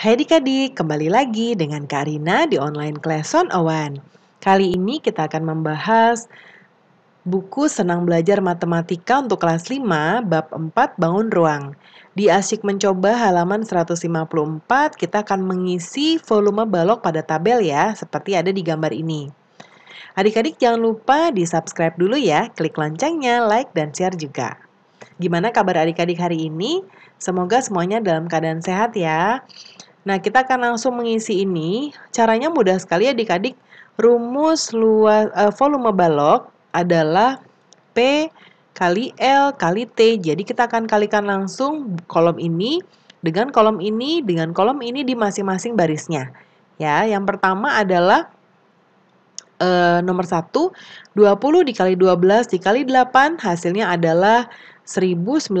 Hai adik-adik, kembali lagi dengan Karina di online class on Owen. Kali ini kita akan membahas buku Senang Belajar Matematika untuk kelas 5, bab 4 Bangun Ruang. Di asik mencoba halaman 154, kita akan mengisi volume balok pada tabel ya, seperti ada di gambar ini. Adik-adik jangan lupa di subscribe dulu ya, klik loncengnya, like, dan share juga. Gimana kabar adik-adik hari ini? Semoga semuanya dalam keadaan sehat ya. Nah, kita akan langsung mengisi ini. Caranya mudah sekali adik-adik. Rumus luas uh, eh, volume balok adalah P kali L kali T. Jadi kita akan kalikan langsung kolom ini dengan kolom ini dengan kolom ini di masing-masing barisnya. Ya, yang pertama adalah e, nomor 1 20 dikali 12 dikali 8 hasilnya adalah 1920.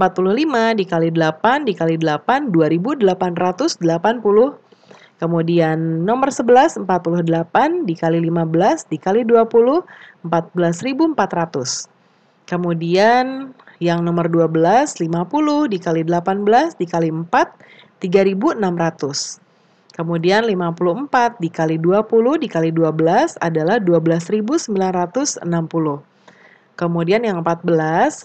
45 dikali 8 dikali 8 2880. Kemudian nomor 11 48 dikali 15 dikali 20 14400. Kemudian yang nomor 12 50 dikali 18 dikali 4 3600. Kemudian 54 dikali 20 dikali 12 adalah 12.960. Kemudian yang 14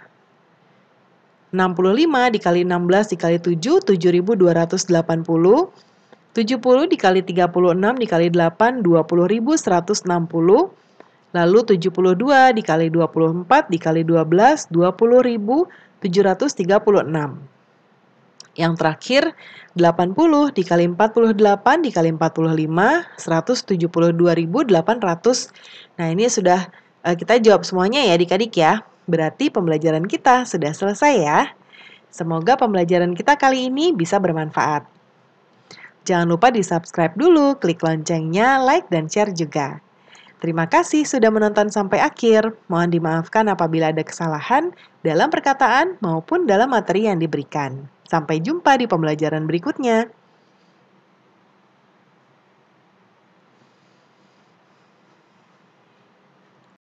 65 dikali 16 dikali 7, 7280. 70 dikali 36 dikali 8, 20160. Lalu 72 dikali 24 dikali 12, 20736. Yang terakhir, 80 dikali 48 dikali 45, 172.800. Nah, ini sudah eh, kita jawab semuanya ya adik-adik ya. Berarti pembelajaran kita sudah selesai ya. Semoga pembelajaran kita kali ini bisa bermanfaat. Jangan lupa di-subscribe dulu, klik loncengnya, like, dan share juga. Terima kasih sudah menonton sampai akhir. Mohon dimaafkan apabila ada kesalahan dalam perkataan maupun dalam materi yang diberikan. Sampai jumpa di pembelajaran berikutnya.